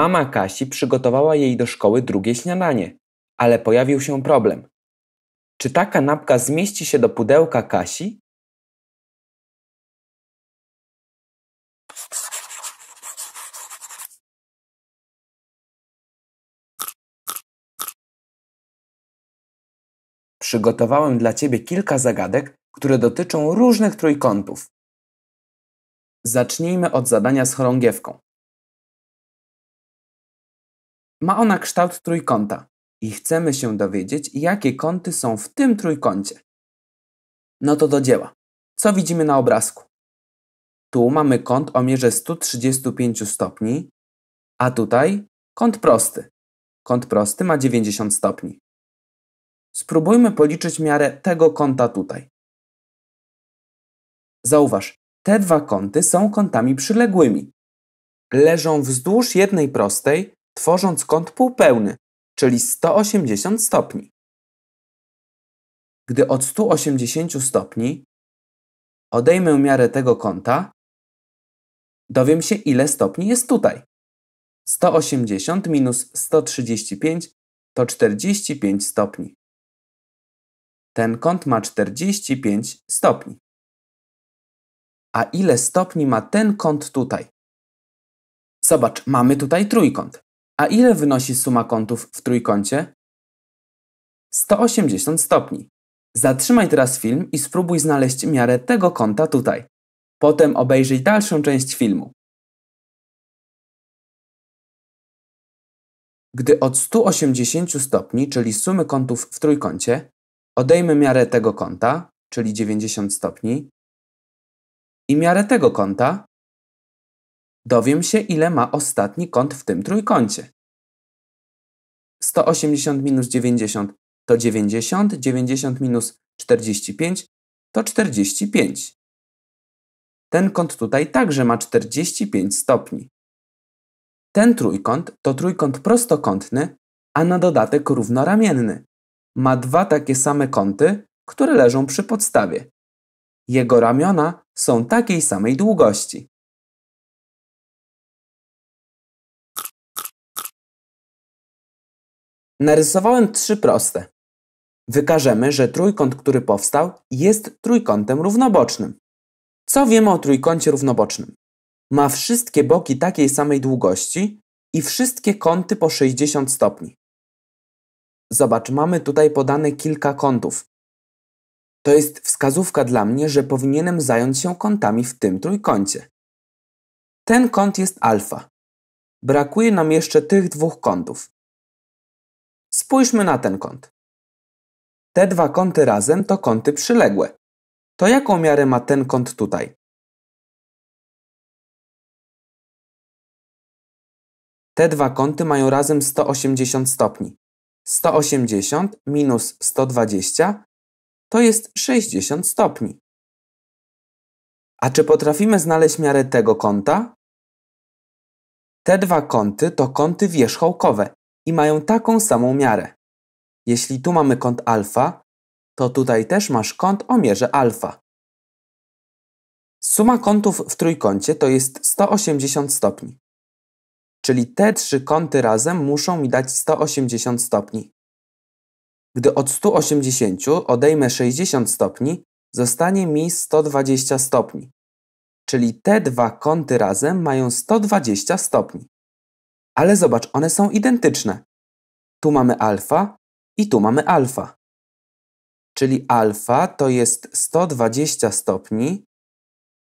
Mama Kasi przygotowała jej do szkoły drugie śniadanie, ale pojawił się problem. Czy ta kanapka zmieści się do pudełka Kasi? Przygotowałem dla Ciebie kilka zagadek, które dotyczą różnych trójkątów. Zacznijmy od zadania z chorągiewką. Ma ona kształt trójkąta i chcemy się dowiedzieć, jakie kąty są w tym trójkącie. No to do dzieła. Co widzimy na obrazku? Tu mamy kąt o mierze 135 stopni, a tutaj kąt prosty. Kąt prosty ma 90 stopni. Spróbujmy policzyć miarę tego kąta tutaj. Zauważ, te dwa kąty są kątami przyległymi. Leżą wzdłuż jednej prostej, tworząc kąt półpełny, czyli 180 stopni. Gdy od 180 stopni odejmę miarę tego kąta, dowiem się ile stopni jest tutaj. 180 minus 135 to 45 stopni. Ten kąt ma 45 stopni. A ile stopni ma ten kąt tutaj? Zobacz, mamy tutaj trójkąt. A ile wynosi suma kątów w trójkącie? 180 stopni. Zatrzymaj teraz film i spróbuj znaleźć miarę tego kąta tutaj. Potem obejrzyj dalszą część filmu. Gdy od 180 stopni, czyli sumy kątów w trójkącie, odejmę miarę tego kąta, czyli 90 stopni, i miarę tego kąta, Dowiem się, ile ma ostatni kąt w tym trójkącie. 180 minus 90 to 90, 90 minus 45 to 45. Ten kąt tutaj także ma 45 stopni. Ten trójkąt to trójkąt prostokątny, a na dodatek równoramienny. Ma dwa takie same kąty, które leżą przy podstawie. Jego ramiona są takiej samej długości. Narysowałem trzy proste. Wykażemy, że trójkąt, który powstał, jest trójkątem równobocznym. Co wiemy o trójkącie równobocznym? Ma wszystkie boki takiej samej długości i wszystkie kąty po 60 stopni. Zobacz, mamy tutaj podane kilka kątów. To jest wskazówka dla mnie, że powinienem zająć się kątami w tym trójkącie. Ten kąt jest alfa. Brakuje nam jeszcze tych dwóch kątów. Spójrzmy na ten kąt. Te dwa kąty razem to kąty przyległe. To jaką miarę ma ten kąt tutaj? Te dwa kąty mają razem 180 stopni. 180 minus 120 to jest 60 stopni. A czy potrafimy znaleźć miarę tego kąta? Te dwa kąty to kąty wierzchołkowe i mają taką samą miarę. Jeśli tu mamy kąt alfa, to tutaj też masz kąt o mierze alfa. Suma kątów w trójkącie to jest 180 stopni. Czyli te trzy kąty razem muszą mi dać 180 stopni. Gdy od 180 odejmę 60 stopni, zostanie mi 120 stopni. Czyli te dwa kąty razem mają 120 stopni. Ale zobacz, one są identyczne. Tu mamy alfa i tu mamy alfa. Czyli alfa to jest 120 stopni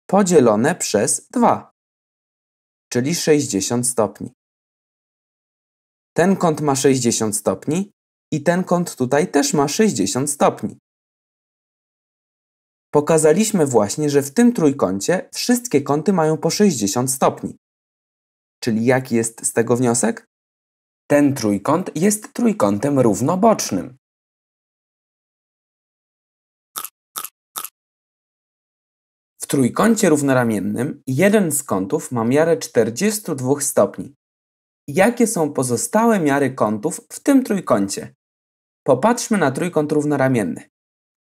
podzielone przez 2, czyli 60 stopni. Ten kąt ma 60 stopni i ten kąt tutaj też ma 60 stopni. Pokazaliśmy właśnie, że w tym trójkącie wszystkie kąty mają po 60 stopni. Czyli jaki jest z tego wniosek? Ten trójkąt jest trójkątem równobocznym. W trójkącie równoramiennym jeden z kątów ma miarę 42 stopni. Jakie są pozostałe miary kątów w tym trójkącie? Popatrzmy na trójkąt równoramienny.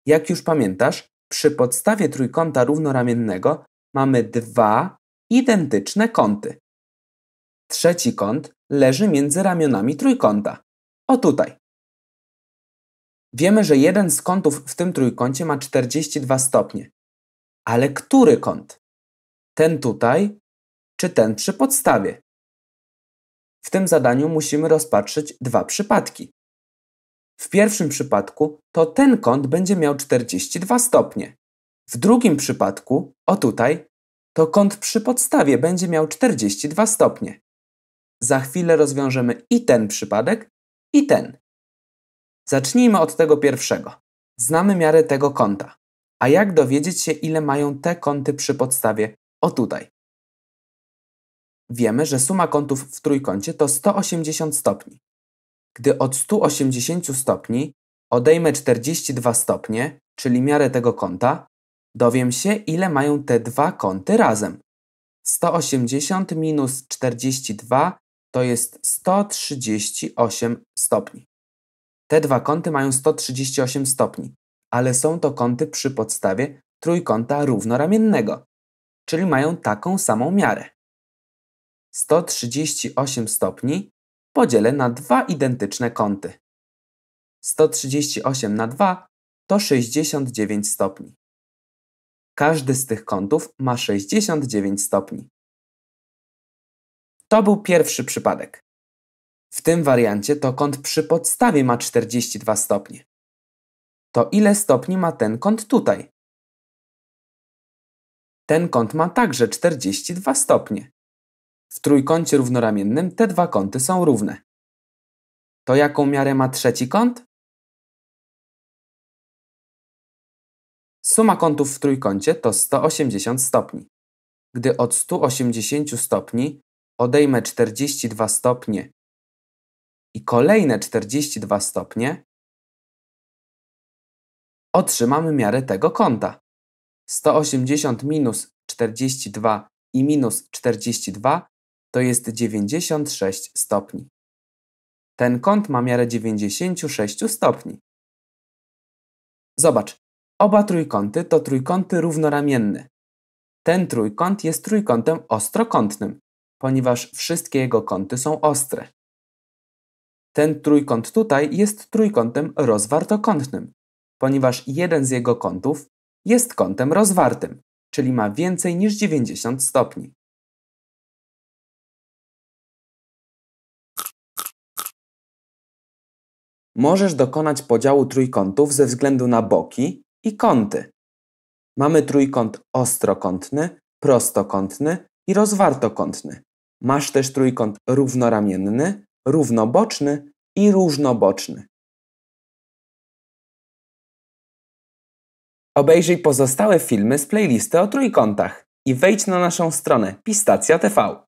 Jak już pamiętasz, przy podstawie trójkąta równoramiennego mamy dwa identyczne kąty. Trzeci kąt leży między ramionami trójkąta. O tutaj. Wiemy, że jeden z kątów w tym trójkącie ma 42 stopnie. Ale który kąt? Ten tutaj czy ten przy podstawie? W tym zadaniu musimy rozpatrzyć dwa przypadki. W pierwszym przypadku to ten kąt będzie miał 42 stopnie. W drugim przypadku, o tutaj, to kąt przy podstawie będzie miał 42 stopnie. Za chwilę rozwiążemy i ten przypadek, i ten. Zacznijmy od tego pierwszego. Znamy miarę tego kąta. A jak dowiedzieć się, ile mają te kąty przy podstawie? O tutaj. Wiemy, że suma kątów w trójkącie to 180 stopni. Gdy od 180 stopni odejmę 42 stopnie, czyli miarę tego kąta, dowiem się, ile mają te dwa kąty razem. 180 minus 42 to jest 138 stopni. Te dwa kąty mają 138 stopni, ale są to kąty przy podstawie trójkąta równoramiennego, czyli mają taką samą miarę. 138 stopni podzielę na dwa identyczne kąty. 138 na 2 to 69 stopni. Każdy z tych kątów ma 69 stopni. To był pierwszy przypadek. W tym wariancie to kąt przy podstawie ma 42 stopnie. To ile stopni ma ten kąt tutaj? Ten kąt ma także 42 stopnie. W trójkącie równoramiennym te dwa kąty są równe. To jaką miarę ma trzeci kąt? Suma kątów w trójkącie to 180 stopni. Gdy od 180 stopni odejmę 42 stopnie i kolejne 42 stopnie, otrzymamy miarę tego kąta. 180 minus 42 i minus 42 to jest 96 stopni. Ten kąt ma miarę 96 stopni. Zobacz, oba trójkąty to trójkąty równoramienne. Ten trójkąt jest trójkątem ostrokątnym ponieważ wszystkie jego kąty są ostre. Ten trójkąt tutaj jest trójkątem rozwartokątnym, ponieważ jeden z jego kątów jest kątem rozwartym, czyli ma więcej niż 90 stopni. Możesz dokonać podziału trójkątów ze względu na boki i kąty. Mamy trójkąt ostrokątny, prostokątny i rozwartokątny. Masz też trójkąt równoramienny, równoboczny i różnoboczny. Obejrzyj pozostałe filmy z playlisty o trójkątach i wejdź na naszą stronę Pistacja TV.